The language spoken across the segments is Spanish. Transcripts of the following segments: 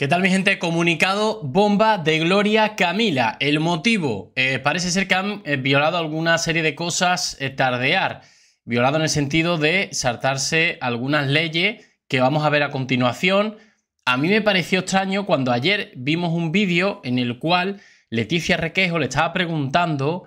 ¿Qué tal mi gente? Comunicado bomba de Gloria Camila. El motivo, eh, parece ser que han eh, violado alguna serie de cosas, eh, tardear, violado en el sentido de saltarse algunas leyes que vamos a ver a continuación. A mí me pareció extraño cuando ayer vimos un vídeo en el cual Leticia Requejo le estaba preguntando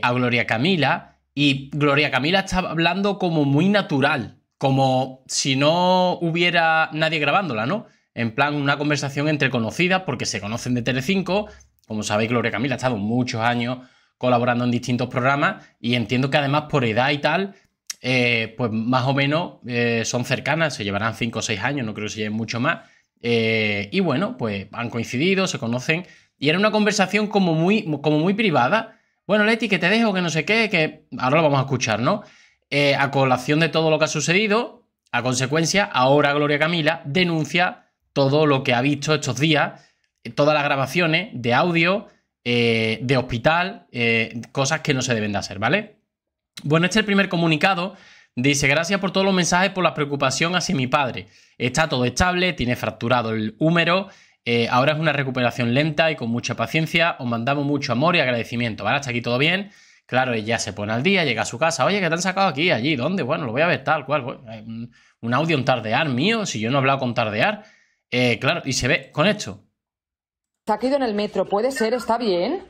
a Gloria Camila y Gloria Camila estaba hablando como muy natural, como si no hubiera nadie grabándola, ¿no? en plan una conversación entre conocidas, porque se conocen de Telecinco. Como sabéis, Gloria Camila ha estado muchos años colaborando en distintos programas y entiendo que además por edad y tal, eh, pues más o menos eh, son cercanas, se llevarán 5 o 6 años, no creo que se lleven mucho más. Eh, y bueno, pues han coincidido, se conocen y era una conversación como muy, como muy privada. Bueno, Leti, que te dejo, que no sé qué, que ahora lo vamos a escuchar, ¿no? a colación de todo lo que ha sucedido, a consecuencia, ahora Gloria Camila denuncia todo lo que ha visto estos días, eh, todas las grabaciones de audio, eh, de hospital, eh, cosas que no se deben de hacer, ¿vale? Bueno, este es el primer comunicado. Dice, gracias por todos los mensajes, por la preocupación hacia mi padre. Está todo estable, tiene fracturado el húmero, ahora es una recuperación lenta y con mucha paciencia. Os mandamos mucho amor y agradecimiento, ¿vale? Hasta aquí todo bien. Claro, ya se pone al día, llega a su casa. Oye, ¿qué te han sacado aquí, allí, ¿dónde? Bueno, lo voy a ver tal cual. Un audio en tardear mío, si yo no he hablado con tardear. Eh, claro, y se ve con esto. Se ha caído en el metro, ¿puede ser? ¿Está bien?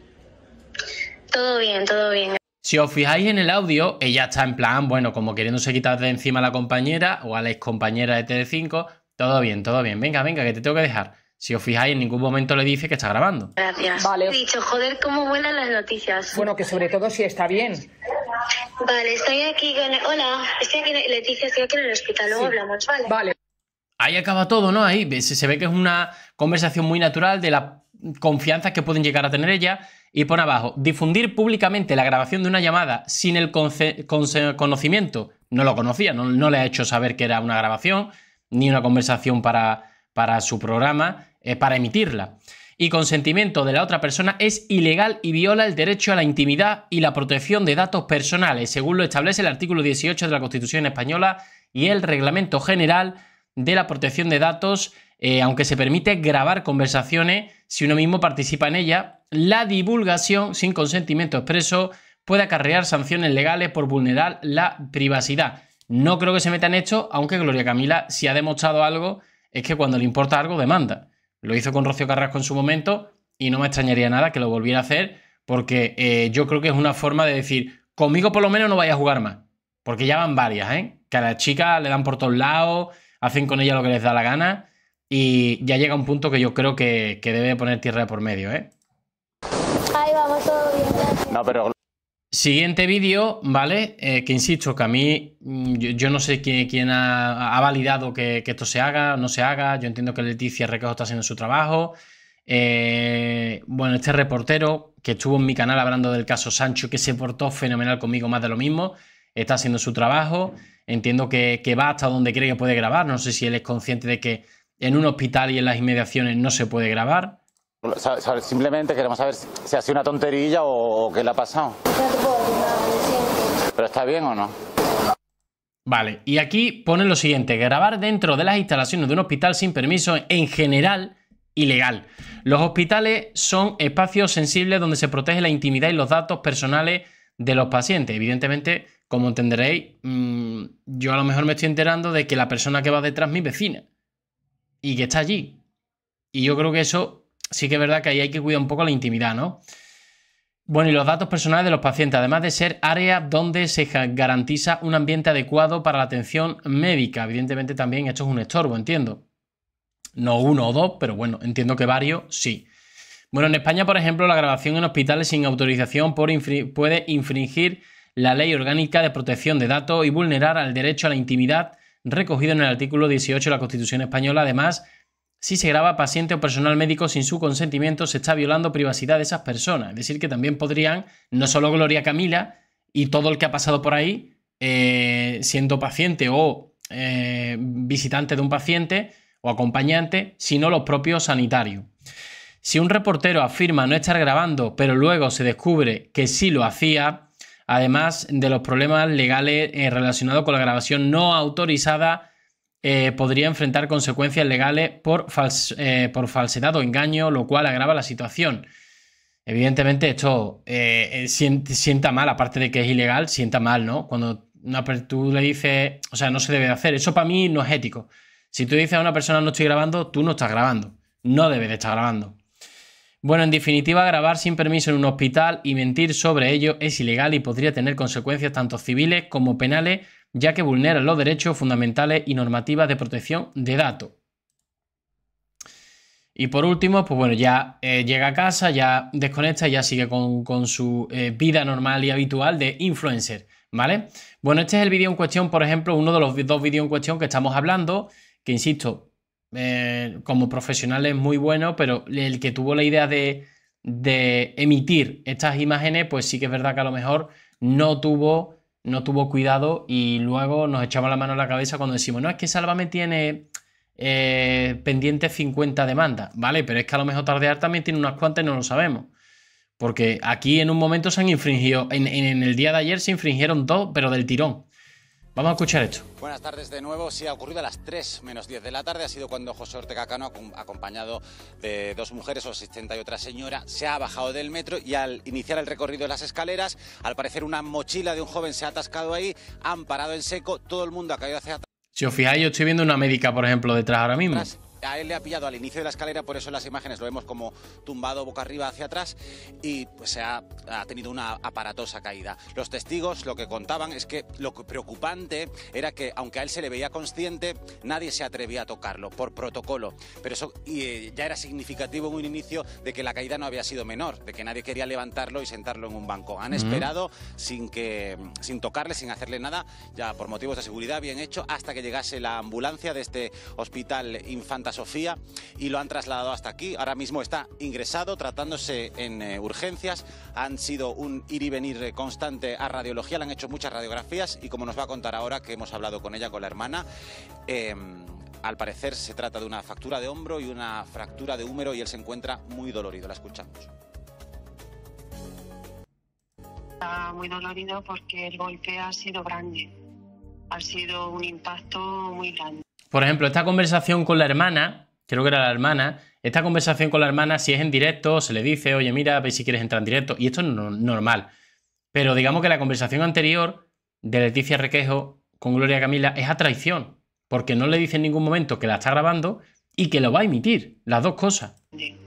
Todo bien, todo bien. Si os fijáis en el audio, ella está en plan, bueno, como queriéndose quitar de encima a la compañera o a la ex compañera de TD5. Todo bien, todo bien. Venga, venga, que te tengo que dejar. Si os fijáis, en ningún momento le dice que está grabando. Gracias. Vale. He dicho, joder, cómo buenas las noticias. Bueno, que sobre todo si está bien. Vale, estoy aquí con... Hola, estoy aquí, Leticia, aquí en el hospital, luego hablamos, ¿vale? Vale ahí acaba todo, ¿no? Ahí se ve que es una conversación muy natural de la confianza que pueden llegar a tener ella. Y pone abajo, difundir públicamente la grabación de una llamada sin el conocimiento, no lo conocía, no, le ha hecho saber que era una grabación ni una conversación para, para su programa, eh, para emitirla. Y consentimiento de la otra persona es ilegal y viola el derecho a la intimidad y la protección de datos personales, según lo establece el artículo 18 de la Constitución Española y el Reglamento General de la protección de datos, eh, aunque se permite grabar conversaciones si uno mismo participa en ella, la divulgación sin consentimiento expreso puede acarrear sanciones legales por vulnerar la privacidad. No creo que se metan en esto, aunque Gloria Camila, si ha demostrado algo, es que cuando le importa algo, demanda. Lo hizo con Rocio Carrasco en su momento y no me extrañaría nada que lo volviera a hacer, porque eh, yo creo que es una forma de decir, conmigo por lo menos no vaya a jugar más, porque ya van varias, ¿eh? Que a la chica le dan por todos lados, hacen con ella lo que les da la gana y ya llega un punto que yo creo que, que debe poner tierra por medio, ¿eh? Ahí vamos, todo bien. No, pero... Siguiente vídeo, ¿vale? Eh, que insisto, que a mí, mm, yo, no sé quién, ha, validado que, esto se haga, o no se haga. Yo entiendo que Leticia Recajo está haciendo su trabajo. Eh, bueno, este reportero que estuvo en mi canal hablando del caso Sancho, que se portó fenomenal conmigo, más de lo mismo está haciendo su trabajo, entiendo que, va hasta donde cree que puede grabar, no sé si él es consciente de que en un hospital y en las inmediaciones no se puede grabar. Simplemente queremos saber si ha sido una tontería o qué le ha pasado. ¿Pero está bien o no? Vale, y aquí pone lo siguiente, grabar dentro de las instalaciones de un hospital sin permiso en general ilegal. Los hospitales son espacios sensibles donde se protege la intimidad y los datos personales de los pacientes. Evidentemente, como entenderéis, mm, yo a lo mejor me estoy enterando de que la persona que va detrás es mi vecina y que está allí. Y yo creo que eso sí que es verdad que ahí hay que cuidar un poco la intimidad, ¿no? Bueno, y los datos personales de los pacientes, además de ser áreas donde se garantiza un ambiente adecuado para la atención médica. Evidentemente también esto es un estorbo, entiendo. No uno o dos, pero bueno, entiendo que varios sí. Bueno, en España, por ejemplo, la grabación en hospitales sin autorización puede infringir la Ley Orgánica de Protección de Datos y vulnerar al derecho a la intimidad recogido en el artículo 18 de la Constitución Española. Además, si se graba paciente o personal médico sin su consentimiento, se está violando privacidad de esas personas. Es decir, que también podrían, no solo Gloria Camila y todo el que ha pasado por ahí, eh, siendo paciente o eh, visitante de un paciente o acompañante, sino los propios sanitarios. Si un reportero afirma no estar grabando, pero luego se descubre que sí lo hacía, además de los problemas legales eh, relacionados con la grabación no autorizada, eh, podría enfrentar consecuencias legales eh, por, falsedad o engaño, lo cual agrava la situación. Evidentemente esto sienta mal, aparte de que es ilegal, sienta mal, ¿no? Cuando tú le dices, o sea, no se debe de hacer, eso para mí no es ético. Si tú dices a una persona no estoy grabando, tú no estás grabando, no debes de estar grabando. Bueno, en definitiva, grabar sin permiso en un hospital y mentir sobre ello es ilegal y podría tener consecuencias tanto civiles como penales, ya que vulnera los derechos fundamentales y normativas de protección de datos. Y por último, pues bueno, ya eh, llega a casa, ya desconecta y ya sigue con, su eh, vida normal y habitual de influencer, ¿vale? Bueno, este es el vídeo en cuestión, por ejemplo, uno de los dos vídeos en cuestión que estamos hablando, que insisto, eh, como profesional es muy bueno, pero el que tuvo la idea de, emitir estas imágenes, pues sí que es verdad que a lo mejor no tuvo, no tuvo cuidado y luego nos echamos la mano a la cabeza cuando decimos, no, es que Sálvame tiene eh, pendientes 50 demandas, ¿vale? Pero es que a lo mejor Tardear también tiene unas cuantas y no lo sabemos. Porque aquí en un momento se han infringido, en el día de ayer se infringieron dos, pero del tirón. Vamos a escuchar esto. Buenas tardes de nuevo. Se ha ocurrido a las 3 menos 10 de la tarde. Ha sido cuando José Ortega Cano, acompañado de dos mujeres, o asistente y otra señora, se ha bajado del metro y al iniciar el recorrido de las escaleras, al parecer una mochila de un joven se ha atascado ahí, han parado en seco, todo el mundo ha caído hacia atrás. Si os fijáis, yo estoy viendo una médica, por ejemplo, detrás ahora mismo a él le ha pillado al inicio de la escalera, por eso en las imágenes lo vemos como tumbado boca arriba hacia atrás y pues se ha, ha, tenido una aparatosa caída. Los testigos lo que contaban es que lo preocupante era que aunque a él se le veía consciente, nadie se atrevía a tocarlo por protocolo. Pero eso eh, ya era significativo en un inicio de que la caída no había sido menor, de que nadie quería levantarlo y sentarlo en un banco. Han esperado sin que sin tocarle, sin hacerle nada, ya por motivos de seguridad bien hecho, hasta que llegase la ambulancia de este hospital infantil Sofía y lo han trasladado hasta aquí. Ahora mismo está ingresado, tratándose en eh, urgencias. Han sido un ir y venir constante a radiología, le han hecho muchas radiografías y como nos va a contar ahora que hemos hablado con ella, con la hermana, em, al parecer se trata de una fractura de hombro y una fractura de húmero y él se encuentra muy dolorido. La escuchamos. Está muy dolorido porque el golpe ha sido grande. Ha sido un impacto muy grande. Por ejemplo, esta conversación con la hermana, creo que era la hermana, esta conversación con la hermana, si es en directo, se le dice, oye, mira, ve si quieres entrar en directo. Y esto es normal. Pero digamos que la conversación anterior de Leticia Requejo con Gloria Camila es a traición, porque no le dice en ningún momento que la está grabando y que lo va a emitir, las dos cosas. Y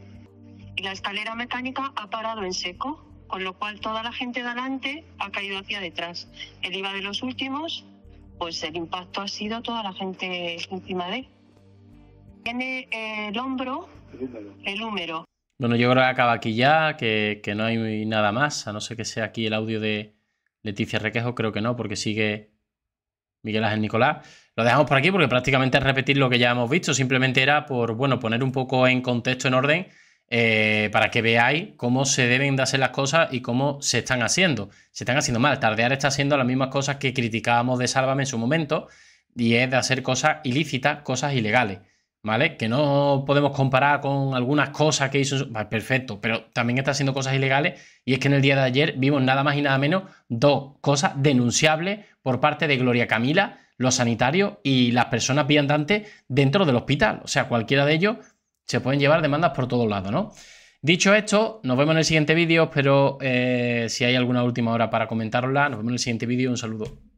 la escalera mecánica ha parado en seco, con lo cual toda la gente de ha caído hacia detrás. El iba de los últimos pues el impacto ha sido toda la gente encima de él. Tiene el hombro, el húmero. Bueno, yo creo que acaba aquí ya, que, no hay nada más, a no ser que sea aquí el audio de Leticia Requejo, creo que no, porque sigue Miguel Ángel Nicolás. Lo dejamos por aquí porque prácticamente es repetir lo que ya hemos visto, simplemente era por, bueno, poner un poco en contexto, en orden, eh, para que veáis cómo se deben de hacer las cosas y cómo se están haciendo. Se están haciendo mal. Tardear está haciendo las mismas cosas que criticábamos de Sálvame en su momento, y es de hacer cosas ilícitas, cosas ilegales. ¿Vale? Que no podemos comparar con algunas cosas que hizo. perfecto, pero también está haciendo cosas ilegales. Y es que en el día de ayer vimos nada más y nada menos dos cosas denunciables por parte de Gloria Camila, los sanitarios y las personas viandantes dentro del hospital. O sea, cualquiera de ellos se pueden llevar demandas por todos lados, ¿no? Dicho esto, nos vemos en el siguiente vídeo, pero eh, si hay alguna última hora para comentarla, nos vemos en el siguiente vídeo. Un saludo.